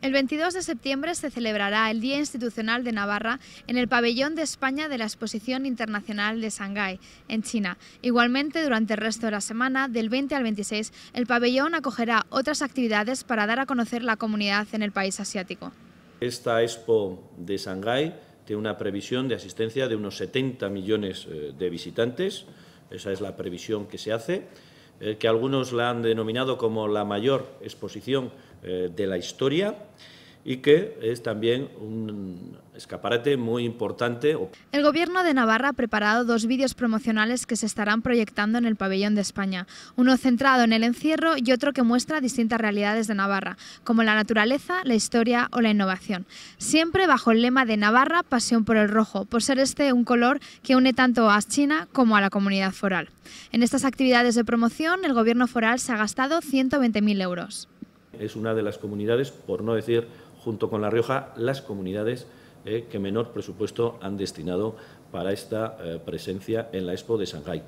El 22 de septiembre se celebrará el Día Institucional de Navarra en el pabellón de España de la Exposición Internacional de Shanghái, en China. Igualmente, durante el resto de la semana, del 20 al 26, el pabellón acogerá otras actividades para dar a conocer la comunidad en el país asiático. Esta expo de Shanghái tiene una previsión de asistencia de unos 70 millones eh, de visitantes, esa es la previsión que se hace eh, que algunos la han denominado como la mayor exposición eh, de la historia y que es también un escaparate muy importante. El Gobierno de Navarra ha preparado dos vídeos promocionales que se estarán proyectando en el pabellón de España, uno centrado en el encierro y otro que muestra distintas realidades de Navarra, como la naturaleza, la historia o la innovación, siempre bajo el lema de Navarra, pasión por el rojo, por ser este un color que une tanto a China como a la comunidad foral. En estas actividades de promoción, el Gobierno foral se ha gastado 120.000 euros. Es una de las comunidades, por no decir junto con La Rioja, las comunidades eh, que menor presupuesto han destinado para esta eh, presencia en la Expo de Shanghái.